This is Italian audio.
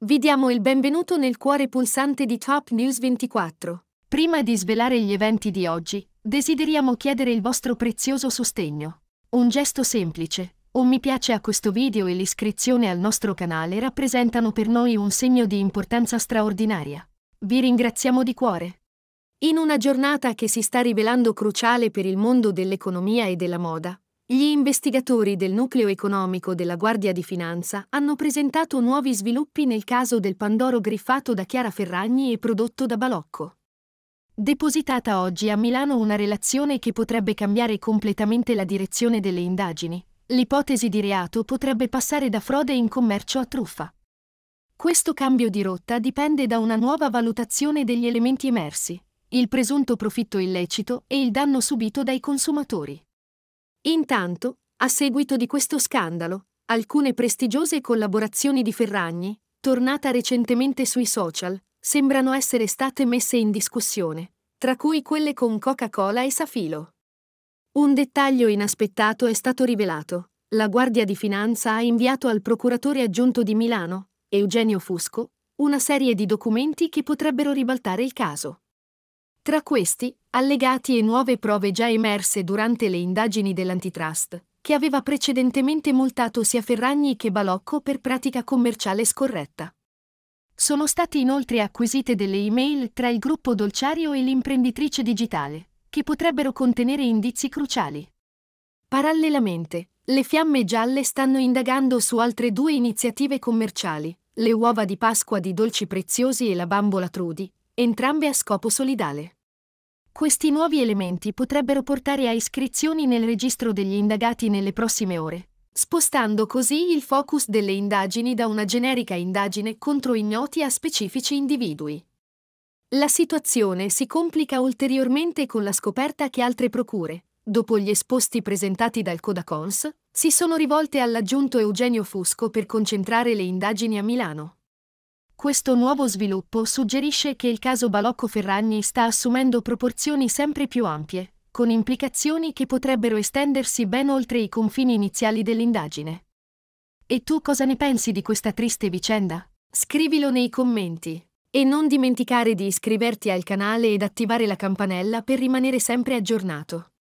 Vi diamo il benvenuto nel cuore pulsante di Top News 24. Prima di svelare gli eventi di oggi, desideriamo chiedere il vostro prezioso sostegno. Un gesto semplice, un mi piace a questo video e l'iscrizione al nostro canale rappresentano per noi un segno di importanza straordinaria. Vi ringraziamo di cuore. In una giornata che si sta rivelando cruciale per il mondo dell'economia e della moda, gli investigatori del nucleo economico della Guardia di Finanza hanno presentato nuovi sviluppi nel caso del Pandoro griffato da Chiara Ferragni e prodotto da Balocco. Depositata oggi a Milano una relazione che potrebbe cambiare completamente la direzione delle indagini. L'ipotesi di reato potrebbe passare da frode in commercio a truffa. Questo cambio di rotta dipende da una nuova valutazione degli elementi emersi, il presunto profitto illecito e il danno subito dai consumatori. Intanto, a seguito di questo scandalo, alcune prestigiose collaborazioni di Ferragni, tornata recentemente sui social, sembrano essere state messe in discussione, tra cui quelle con Coca-Cola e Safilo. Un dettaglio inaspettato è stato rivelato. La Guardia di Finanza ha inviato al procuratore aggiunto di Milano, Eugenio Fusco, una serie di documenti che potrebbero ribaltare il caso. Tra questi, allegati e nuove prove già emerse durante le indagini dell'antitrust, che aveva precedentemente multato sia Ferragni che Balocco per pratica commerciale scorretta. Sono state inoltre acquisite delle email tra il gruppo dolciario e l'imprenditrice digitale, che potrebbero contenere indizi cruciali. Parallelamente, le fiamme gialle stanno indagando su altre due iniziative commerciali, le uova di Pasqua di Dolci Preziosi e la bambola Trudi, entrambe a scopo solidale. Questi nuovi elementi potrebbero portare a iscrizioni nel registro degli indagati nelle prossime ore, spostando così il focus delle indagini da una generica indagine contro ignoti a specifici individui. La situazione si complica ulteriormente con la scoperta che altre procure, dopo gli esposti presentati dal Codacons, si sono rivolte all'aggiunto Eugenio Fusco per concentrare le indagini a Milano. Questo nuovo sviluppo suggerisce che il caso Balocco Ferragni sta assumendo proporzioni sempre più ampie, con implicazioni che potrebbero estendersi ben oltre i confini iniziali dell'indagine. E tu cosa ne pensi di questa triste vicenda? Scrivilo nei commenti. E non dimenticare di iscriverti al canale ed attivare la campanella per rimanere sempre aggiornato.